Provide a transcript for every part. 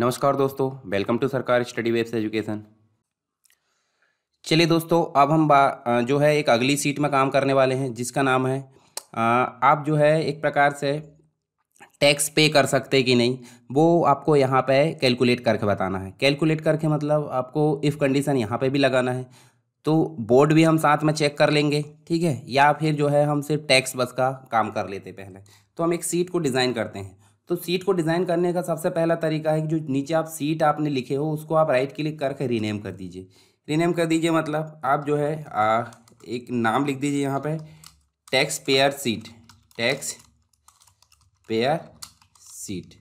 नमस्कार दोस्तों welcome to Sarkar study webs education चलिए दोस्तों अब हम बा जो है एक अगली सीट में काम करने वाले हैं जिसका नाम है आप जो है एक प्रकार से टैक्स पे कर सकते कि नहीं वो आपको यहाँ पे कैलकुलेट करके बताना है कैलकुलेट करके मतलब आपको इफ़ कंडीशन यहाँ पे भी लगाना है तो बोर्ड भी हम साथ में चेक कर लेंगे ठीक है या फिर जो है हम सिर्फ टैक्स बस का काम कर लेते पहले तो हम एक सीट को डिज़ाइन करते हैं तो सीट को डिज़ाइन करने का सबसे पहला तरीका है कि जो नीचे आप सीट आपने लिखे हो उसको आप राइट क्लिक करके रीनेम कर दीजिए रीनेम कर दीजिए मतलब आप जो है आ, एक नाम लिख दीजिए यहाँ पे tax payer sheet tax payer sheet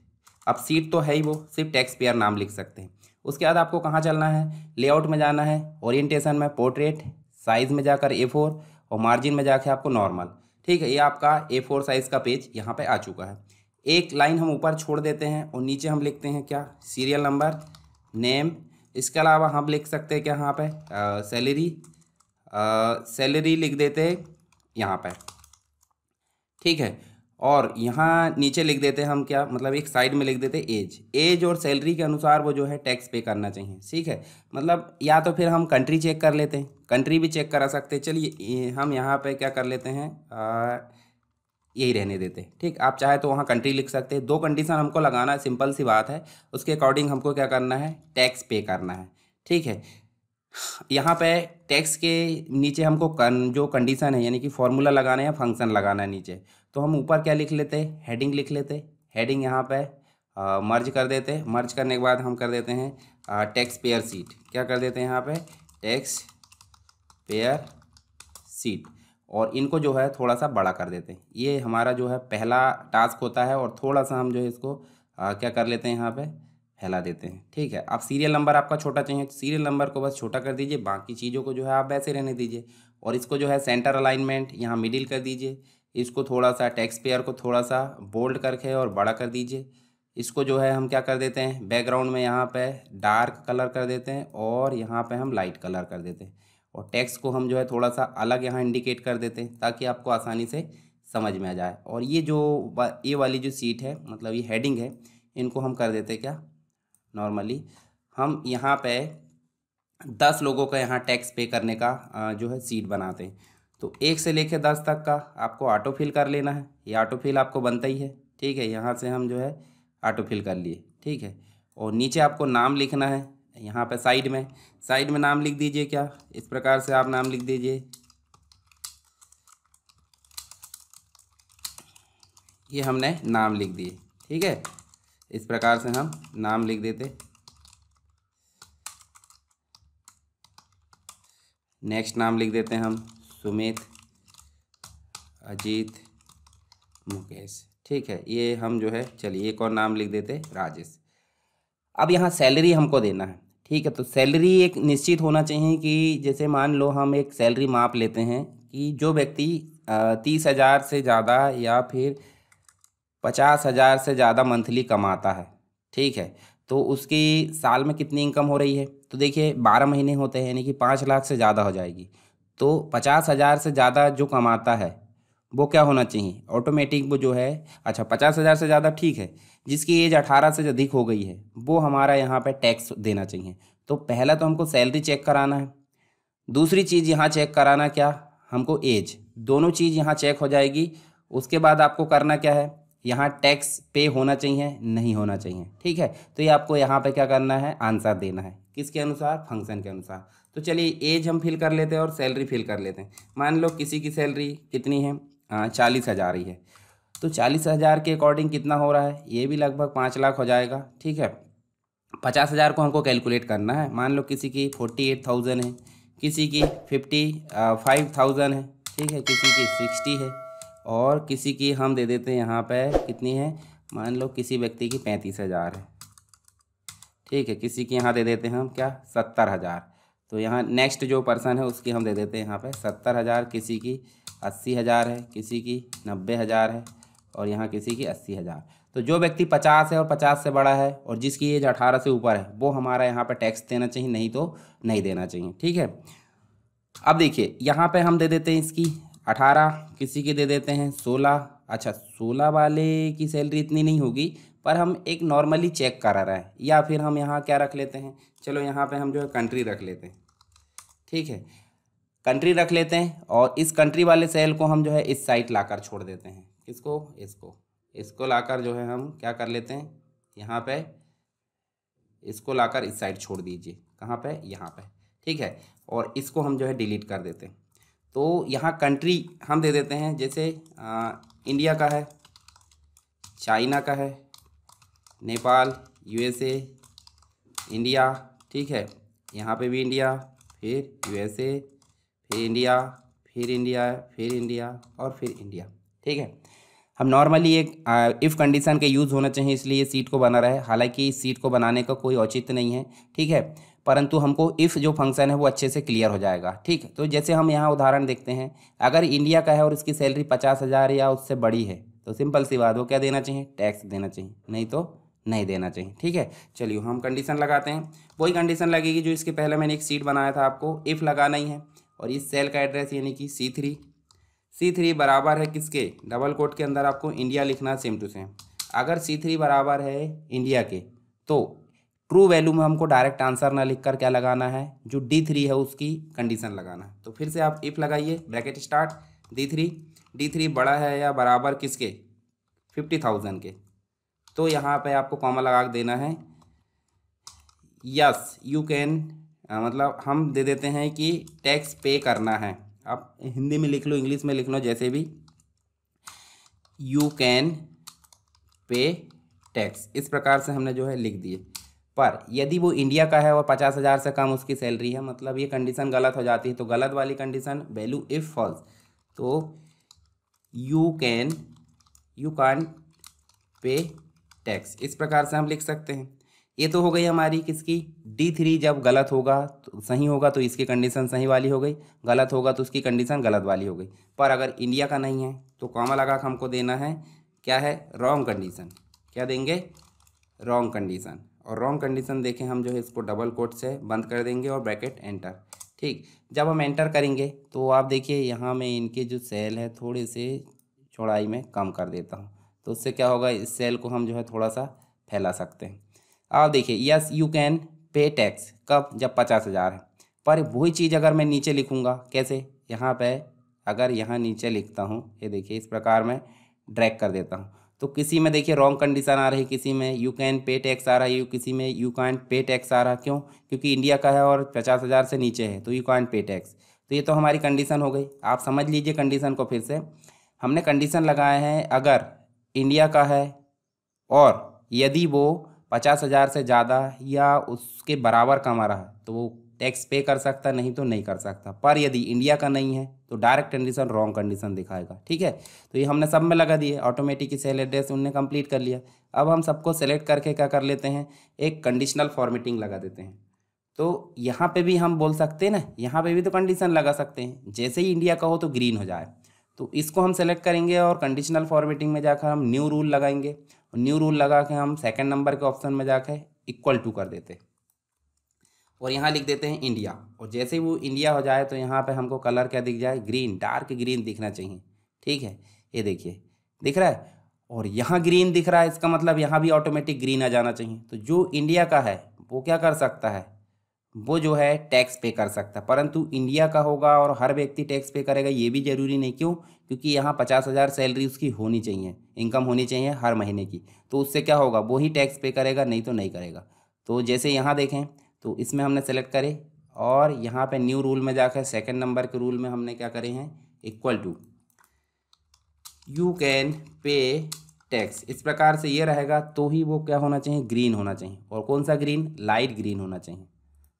अब सीट तो है ही वो सिर्फ टैक्स पेयर नाम लिख सकते हैं उसके बाद आपको कहाँ चलना है लेआउट में जाना है ओरिएंटेशन में पोर्ट्रेट साइज़ में जाकर ए फोर और मार्जिन में जाके आपको नॉर्मल ठीक है ये आपका ए फोर साइज़ का पेज यहाँ पे आ चुका है एक लाइन हम ऊपर छोड़ देते हैं और नीचे हम लिखते हैं क्या सीरियल नंबर नेम इसके अलावा हम लिख सकते हैं क्या यहाँ पे सैलरी सैलरी लिख देते यहाँ पे ठीक है और यहाँ नीचे लिख देते हैं हम क्या मतलब एक साइड में लिख देते एज एज और सैलरी के अनुसार वो जो है टैक्स पे करना चाहिए ठीक है मतलब या तो फिर हम कंट्री चेक कर लेते हैं कंट्री भी चेक करा सकते हैं चलिए हम यहाँ पे क्या कर लेते हैं आ, यही रहने देते ठीक आप चाहे तो वहाँ कंट्री लिख सकते हैं दो कंडीशन हमको लगाना है सिंपल सी बात है उसके अकॉर्डिंग हमको क्या करना है टैक्स पे करना है ठीक है यहाँ पे टैक्स के नीचे हमको कन, जो कंडीशन है यानी कि फॉर्मूला लगाना है या फंक्शन लगाना है नीचे तो हम ऊपर क्या लिख लेते हैं हेडिंग लिख लेते हेडिंग यहाँ पे मर्ज कर देते मर्ज करने के बाद हम कर देते हैं टैक्स पेयर सीट क्या कर देते हैं यहाँ पे टैक्स पेयर सीट और इनको जो है थोड़ा सा बड़ा कर देते हैं ये हमारा जो है पहला टास्क होता है और थोड़ा सा हम जो है इसको आ, क्या कर लेते हैं यहाँ पे फैला देते हैं ठीक है अब सीरियल नंबर आपका छोटा चाहिए सीरियल नंबर को बस छोटा कर दीजिए बाकी चीज़ों को जो है आप वैसे रहने दीजिए और इसको जो है सेंटर अलाइनमेंट यहाँ मिडिल कर दीजिए इसको थोड़ा सा टैक्स पेयर को थोड़ा सा बोल्ड करके और बड़ा कर दीजिए इसको जो है हम क्या कर देते हैं बैकग्राउंड में यहाँ पर डार्क कलर कर देते हैं और यहाँ पर हम लाइट कलर कर देते हैं और टैक्स को हम जो है थोड़ा सा अलग यहाँ इंडिकेट कर देते हैं ताकि आपको आसानी से समझ में आ जाए और ये जो ये वाली जो सीट है मतलब ये हेडिंग है इनको हम कर देते क्या नॉर्मली हम यहाँ पे दस लोगों का यहाँ टैक्स पे करने का जो है सीट बनाते हैं तो एक से लेकर दस तक का आपको ऑटो फिल कर लेना है ये ऑटो फिल आपको बनता ही है ठीक है यहाँ से हम जो है ऑटो फिल कर लिए ठीक है और नीचे आपको नाम लिखना है यहाँ पर साइड में साइड में नाम लिख दीजिए क्या इस प्रकार से आप नाम लिख दीजिए ये हमने नाम लिख दिए ठीक है इस प्रकार से हम नाम लिख देते नेक्स्ट नाम लिख देते हम सुमित अजीत मुकेश ठीक है ये हम जो है चलिए एक और नाम लिख देते राजेश अब यहाँ सैलरी हमको देना है ठीक है तो सैलरी एक निश्चित होना चाहिए कि जैसे मान लो हम एक सैलरी माप लेते हैं कि जो व्यक्ति तीस हज़ार से ज़्यादा या फिर पचास हज़ार से ज़्यादा मंथली कमाता है ठीक है तो उसकी साल में कितनी इनकम हो रही है तो देखिए बारह महीने होते हैं यानी कि पाँच लाख से ज़्यादा हो जाएगी तो पचास हज़ार से ज़्यादा जो कमाता है वो क्या होना चाहिए ऑटोमेटिक वो जो है अच्छा पचास हज़ार से ज़्यादा ठीक है जिसकी एज अठारह से अधिक हो गई है वो हमारा यहाँ पर टैक्स देना चाहिए तो पहला तो हमको सैलरी चेक कराना है दूसरी चीज़ यहाँ चेक कराना क्या हमको एज दोनों चीज़ यहाँ चेक हो जाएगी उसके बाद आपको करना क्या है यहाँ टैक्स पे होना चाहिए नहीं होना चाहिए ठीक है तो ये आपको यहाँ पे क्या करना है आंसर देना है किसके अनुसार फंक्शन के अनुसार तो चलिए एज हम फिल कर लेते हैं और सैलरी फिल कर लेते हैं मान लो किसी की सैलरी कितनी है चालीस हज़ार ही है तो चालीस हज़ार के अकॉर्डिंग कितना हो रहा है ये भी लगभग पाँच लाख हो जाएगा ठीक है पचास हज़ार को हमको कैलकुलेट करना है मान लो किसी की फोर्टी एट थाउजेंड है किसी की फिफ्टी फाइव थाउजेंड है ठीक है किसी की सिक्सटी है और किसी की हम दे देते हैं यहाँ पर कितनी है मान लो किसी व्यक्ति की पैंतीस हज़ार है ठीक है किसी की यहाँ दे देते हैं हम क्या सत्तर हज़ार तो यहाँ नेक्स्ट जो पर्सन है उसकी हम दे देते हैं यहाँ पे सत्तर हज़ार किसी की अस्सी हज़ार है किसी की नब्बे हज़ार है और यहाँ किसी की अस्सी हज़ार तो जो व्यक्ति पचास है और पचास से बड़ा है और जिसकी एज अठारह से ऊपर है वो हमारा यहाँ पर टैक्स देना चाहिए नहीं तो नहीं देना चाहिए ठीक है अब देखिए यहाँ पर हम दे देते हैं इसकी अठारह किसी की दे देते हैं सोलह अच्छा सोलह वाले की सैलरी इतनी नहीं होगी पर हम एक नॉर्मली चेक करा रहे हैं या फिर हम यहाँ क्या रख लेते हैं चलो यहाँ पे हम जो है कंट्री रख लेते हैं ठीक है कंट्री रख लेते हैं और इस कंट्री वाले सेल को हम जो है इस साइट लाकर छोड़ देते हैं किसको इसको इसको लाकर जो है हम क्या कर लेते हैं यहाँ पे इसको लाकर इस साइड छोड़ दीजिए कहाँ पे यहाँ पे ठीक है और इसको हम जो है डिलीट कर देते हैं तो यहाँ कंट्री हम दे देते हैं जैसे आ, इंडिया का है चाइना का है नेपाल यूएसए इंडिया ठीक है यहाँ पे भी इंडिया फिर यूएसए फिर इंडिया फिर इंडिया फिर इंडिया और फिर इंडिया ठीक है हम नॉर्मली एक इफ़ कंडीशन के यूज़ होना चाहिए इसलिए सीट को बना रहा है हालांकि इस सीट को बनाने का कोई औचित्य नहीं है ठीक है परंतु हमको इफ़ जो फंक्शन है वो अच्छे से क्लियर हो जाएगा ठीक तो जैसे हम यहाँ उदाहरण देखते हैं अगर इंडिया का है और इसकी सैलरी पचास हज़ार या उससे बड़ी है तो सिंपल सी बात वो क्या देना चाहिए टैक्स देना चाहिए नहीं तो नहीं देना चाहिए ठीक है चलिए हम कंडीशन लगाते हैं वही कंडीशन लगेगी जो इसके पहले मैंने एक सीट बनाया था आपको इफ़ लगाना ही है और इस सेल का एड्रेस यानी कि सी थ्री सी थ्री बराबर है किसके डबल कोट के अंदर आपको इंडिया लिखना है सेम टू सेम अगर सी थ्री बराबर है इंडिया के तो ट्रू वैल्यू में हमको डायरेक्ट आंसर ना लिखकर क्या लगाना है जो डी थ्री है उसकी कंडीशन लगाना है तो फिर से आप इफ़ लगाइए bracket start D three D three बड़ा है या बराबर किसके फिफ्टी थाउजेंड के तो यहाँ पे आपको कॉमा लगा के देना है यस यू कैन मतलब हम दे देते हैं कि टैक्स पे करना है आप हिंदी में लिख लो इंग्लिश में लिख लो जैसे भी यू कैन पे टैक्स इस प्रकार से हमने जो है लिख दिए पर यदि वो इंडिया का है और पचास हज़ार से कम उसकी सैलरी है मतलब ये कंडीशन गलत हो जाती है तो गलत वाली कंडीशन वैल्यू इफ़ फॉल्स तो you can you can pay tax इस प्रकार से हम लिख सकते हैं ये तो हो गई हमारी किसकी डी थ्री जब गलत होगा तो सही होगा तो इसकी कंडीशन सही वाली हो गई गलत होगा तो उसकी कंडीशन गलत वाली हो गई पर अगर इंडिया का नहीं है तो कॉमा लगा हमको देना है क्या है रॉन्ग कंडीशन क्या देंगे रॉन्ग कंडीशन और रॉन्ग कंडीशन देखें हम जो है इसको डबल कोट से बंद कर देंगे और ब्रैकेट एंटर ठीक जब हम एंटर करेंगे तो आप देखिए यहाँ मैं इनके जो सेल है थोड़े से चौड़ाई में कम कर देता हूँ तो उससे क्या होगा इस सेल को हम जो है थोड़ा सा फैला सकते हैं अब देखिए yes you can pay tax कब जब पचास हज़ार है पर वही चीज़ अगर मैं नीचे लिखूँगा कैसे यहाँ पे अगर यहाँ नीचे लिखता हूँ ये देखिए इस प्रकार मैं ड्रैग कर देता हूँ तो किसी में देखिए रॉन्ग कंडीशन आ रही है किसी में यू कैन पे टैक्स आ रहा है यू किसी में यू कैन पे टैक्स आ रहा है क्यों क्योंकि इंडिया का है और पचास हज़ार से नीचे है तो यू कैन पे टैक्स तो ये तो हमारी कंडीशन हो गई आप समझ लीजिए कंडीशन को फिर से हमने कंडीशन लगाए हैं अगर इंडिया का है और यदि वो पचास हज़ार से ज़्यादा या उसके बराबर कमा रहा है तो वो टैक्स पे कर सकता नहीं तो नहीं कर सकता पर यदि इंडिया का नहीं है तो डायरेक्ट कंडीशन रॉन्ग कंडीशन दिखाएगा ठीक है तो ये हमने सब में लगा दिए ऑटोमेटिक सेल एड्रेस उनने कंप्लीट कर लिया अब हम सबको सेलेक्ट करके क्या कर लेते हैं एक कंडीशनल फॉर्मेटिंग लगा देते हैं तो यहाँ पे भी हम बोल सकते हैं ना यहाँ पे भी तो कंडीशन लगा सकते हैं जैसे ही इंडिया का हो तो ग्रीन हो जाए तो इसको हम सेलेक्ट करेंगे और कंडीशनल फॉर्मेटिंग में जाकर हम न्यू रूल लगाएंगे और न्यू रूल लगा के हम सेकेंड नंबर के ऑप्शन में जाके इक्वल टू कर देते और यहाँ लिख देते हैं इंडिया और जैसे ही वो इंडिया हो जाए तो यहाँ पे हमको कलर क्या दिख जाए ग्रीन डार्क ग्रीन दिखना चाहिए ठीक है ये देखिए दिख रहा है और यहाँ ग्रीन दिख रहा है इसका मतलब यहाँ भी ऑटोमेटिक ग्रीन आ जाना चाहिए तो जो इंडिया का है वो क्या कर सकता है वो जो है टैक्स पे कर सकता है परंतु इंडिया का होगा और हर व्यक्ति टैक्स पे करेगा ये भी जरूरी नहीं क्यों क्योंकि यहाँ पचास हज़ार सैलरी उसकी होनी चाहिए इनकम होनी चाहिए हर महीने की तो उससे क्या होगा वो ही टैक्स पे करेगा नहीं तो नहीं करेगा तो जैसे यहाँ देखें तो इसमें हमने सेलेक्ट करे और यहाँ पर न्यू रूल में जाकर सेकेंड नंबर के रूल में हमने क्या करे हैं equal to you can pay tax इस प्रकार से ये रहेगा तो ही वो क्या होना चाहिए ग्रीन होना चाहिए और कौन सा ग्रीन लाइट ग्रीन होना चाहिए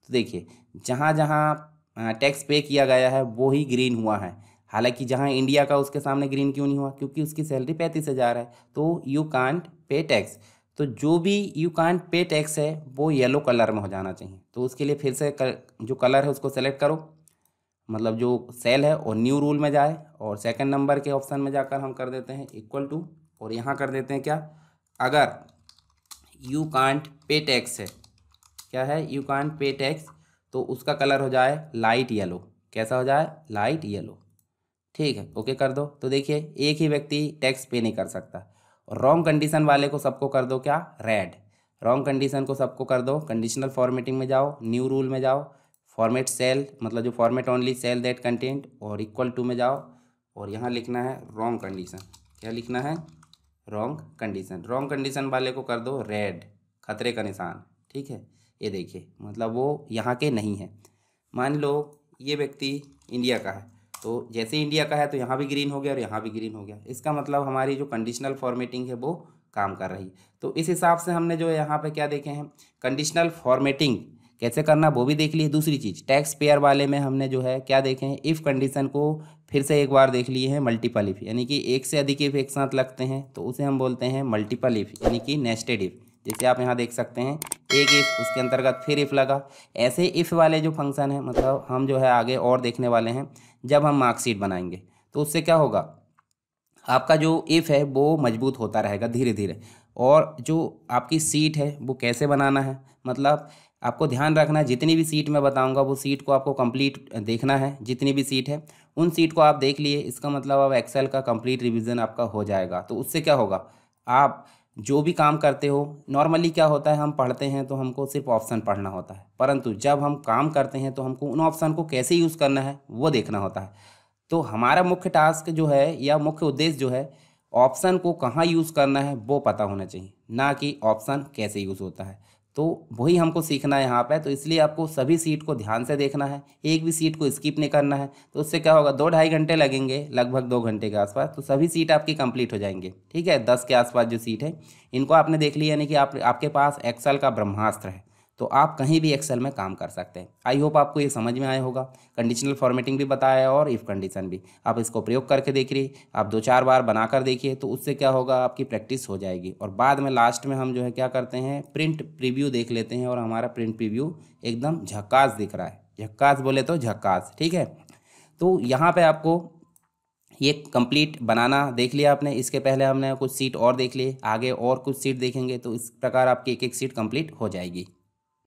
तो देखिए जहाँ जहाँ टैक्स पे किया गया है वो ही ग्रीन हुआ है हालांकि जहाँ इंडिया का उसके सामने ग्रीन क्यों नहीं हुआ क्योंकि उसकी सैलरी पैंतीस हज़ार है तो यू कांट पे टैक्स तो जो भी यू कांट पे टैक्स है वो येलो कलर में हो जाना चाहिए तो उसके लिए फिर से कर, जो कलर है उसको सेलेक्ट करो मतलब जो सेल है और न्यू रूल में जाए और सेकंड नंबर के ऑप्शन में जाकर हम कर देते हैं इक्वल टू और यहाँ कर देते हैं क्या अगर यू कांट पे टैक्स है क्या है यू कैन पे टैक्स तो उसका कलर हो जाए लाइट येलो कैसा हो जाए लाइट येलो ठीक है ओके कर दो तो देखिए एक ही व्यक्ति टैक्स पे नहीं कर सकता और रॉन्ग कंडीशन वाले को सबको कर दो क्या रेड रॉन्ग कंडीशन को सबको कर दो कंडीशनल फॉर्मेटिंग में जाओ न्यू रूल में जाओ फॉर्मेट सेल मतलब जो format only cell that content और इक्वल टू में जाओ और यहाँ लिखना है रॉन्ग कंडीशन क्या लिखना है रॉन्ग कंडीशन रॉन्ग कंडीशन वाले को कर दो रेड खतरे का निशान ठीक है ये देखिए मतलब वो यहाँ के नहीं है मान लो ये व्यक्ति इंडिया का है तो जैसे इंडिया का है तो यहाँ भी ग्रीन हो गया और यहाँ भी ग्रीन हो गया इसका मतलब हमारी जो कंडीशनल फॉर्मेटिंग है वो काम कर रही तो इस हिसाब से हमने जो यहाँ पे क्या देखे हैं कंडीशनल फॉर्मेटिंग कैसे करना वो भी देख लिए दूसरी चीज़ टैक्स पेयर वाले में हमने जो है क्या देखे हैं इफ़ कंडीशन को फिर से एक बार देख लिए हैं मल्टीपल इफ़ यानी कि एक से अधिक इफ़ एक साथ लगते हैं तो उसे हम बोलते हैं मल्टीपल इफ़ यानी कि नेस्टेड इफ़ जैसे आप यहाँ देख सकते हैं एक इफ़ उसके अंतर्गत फिर इफ़ लगा ऐसे इफ़ वाले जो फंक्शन है मतलब हम जो है आगे और देखने वाले हैं जब हम मार्कशीट बनाएंगे तो उससे क्या होगा आपका जो इफ़ है वो मजबूत होता रहेगा धीरे धीरे और जो आपकी सीट है वो कैसे बनाना है मतलब आपको ध्यान रखना है जितनी भी सीट मैं बताऊंगा वो सीट को आपको कंप्लीट देखना है जितनी भी सीट है उन सीट को आप देख लिए इसका मतलब अब एक्सेल का कंप्लीट रिवीजन आपका हो जाएगा तो उससे क्या होगा आप जो भी काम करते हो नॉर्मली क्या होता है हम पढ़ते हैं तो हमको सिर्फ ऑप्शन पढ़ना होता है परंतु जब हम काम करते हैं तो हमको उन ऑप्शन को कैसे यूज़ करना है वो देखना होता है तो हमारा मुख्य टास्क जो है या मुख्य उद्देश्य जो है ऑप्शन को कहाँ यूज़ करना है वो पता होना चाहिए ना कि ऑप्शन कैसे यूज़ होता है तो वही हमको सीखना है यहाँ पर तो इसलिए आपको सभी सीट को ध्यान से देखना है एक भी सीट को स्किप नहीं करना है तो उससे क्या होगा दो ढाई घंटे लगेंगे लगभग दो घंटे के आसपास तो सभी सीट आपकी कंप्लीट हो जाएंगे ठीक है दस के आसपास जो सीट है इनको आपने देख लिया यानी कि आप आपके पास एक्सल का ब्रह्मास्त्र है तो आप कहीं भी एक्सेल में काम कर सकते हैं आई होप आपको ये समझ में आया होगा कंडीशनल फॉर्मेटिंग भी बताया है और इफ़ कंडीशन भी आप इसको प्रयोग करके देख रही आप दो चार बार बनाकर देखिए तो उससे क्या होगा आपकी प्रैक्टिस हो जाएगी और बाद में लास्ट में हम जो है क्या करते हैं प्रिंट प्रीव्यू देख लेते हैं और हमारा प्रिंट प्रीव्यू एकदम झक्कास दिख रहा है झक्कास बोले तो झक्कास ठीक है तो यहाँ पर आपको ये कंप्लीट बनाना देख लिया आपने इसके पहले हमने कुछ सीट और देख ली आगे और कुछ सीट देखेंगे तो इस प्रकार आपकी एक एक सीट कंप्लीट हो जाएगी